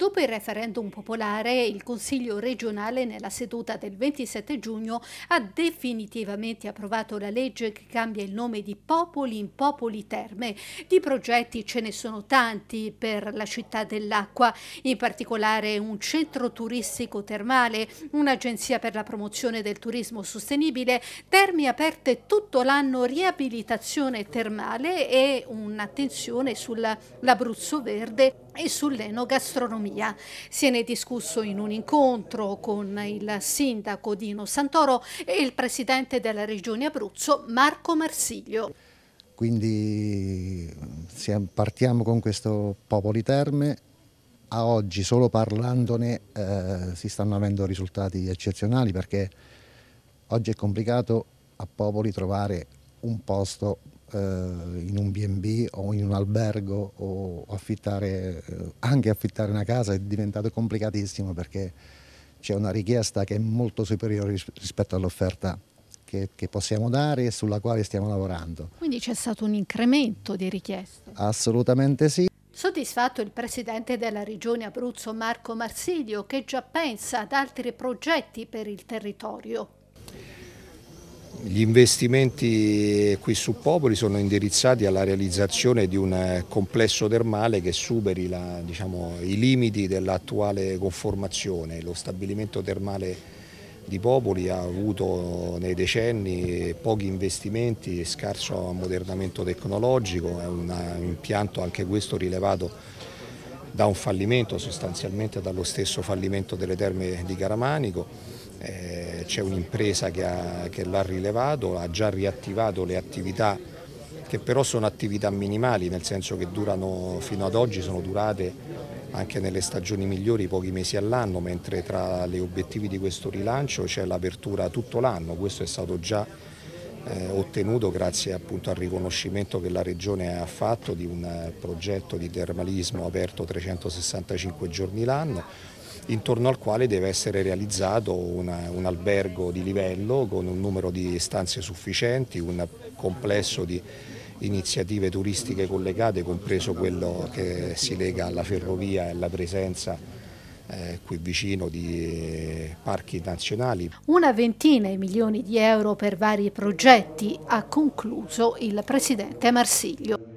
Dopo il referendum popolare, il Consiglio regionale nella seduta del 27 giugno ha definitivamente approvato la legge che cambia il nome di Popoli in Popoli Terme. Di progetti ce ne sono tanti per la città dell'acqua, in particolare un centro turistico termale, un'agenzia per la promozione del turismo sostenibile, termi aperte tutto l'anno, riabilitazione termale e un'attenzione sull'Abruzzo Verde e sull'enogastronomia famiglia. Se ne è discusso in un incontro con il sindaco Dino Santoro e il presidente della regione Abruzzo Marco Marsiglio. Quindi partiamo con questo Popoli Terme a oggi solo parlandone eh, si stanno avendo risultati eccezionali perché oggi è complicato a Popoli trovare un posto eh, in un B&B o in un albergo o affittare, eh, anche affittare una casa è diventato complicatissimo perché c'è una richiesta che è molto superiore rispetto all'offerta che, che, possiamo dare e sulla quale stiamo lavorando. Quindi c'è stato un incremento di richieste? Assolutamente sì. Soddisfatto il presidente della regione Abruzzo Marco Marsilio che già pensa ad altri progetti per il territorio. Gli investimenti qui su Popoli sono indirizzati alla realizzazione di un eh, complesso termale che superi la, diciamo, i limiti dell'attuale conformazione. Lo stabilimento termale di Popoli ha avuto nei decenni pochi investimenti e scarso ammodernamento tecnologico, è un eh, impianto anche questo rilevato da un fallimento, sostanzialmente dallo stesso fallimento delle terme di Caramanico. Eh, C'è un'impresa che l'ha rilevato, ha già riattivato le attività che però sono attività minimali, nel senso che durano fino ad oggi sono durate anche nelle stagioni migliori pochi mesi all'anno, mentre tra gli obiettivi di questo rilancio c'è l'apertura tutto l'anno, questo è stato già eh, ottenuto grazie appunto al riconoscimento che la Regione ha fatto di un eh, progetto di termalismo aperto 365 giorni l'anno intorno al quale deve essere realizzato una, un albergo di livello con un numero di stanze sufficienti, un complesso di iniziative turistiche collegate, compreso quello che si lega alla ferrovia e alla presenza eh, qui vicino di eh, parchi nazionali. Una ventina di milioni di euro per vari progetti ha concluso il presidente Marsiglio.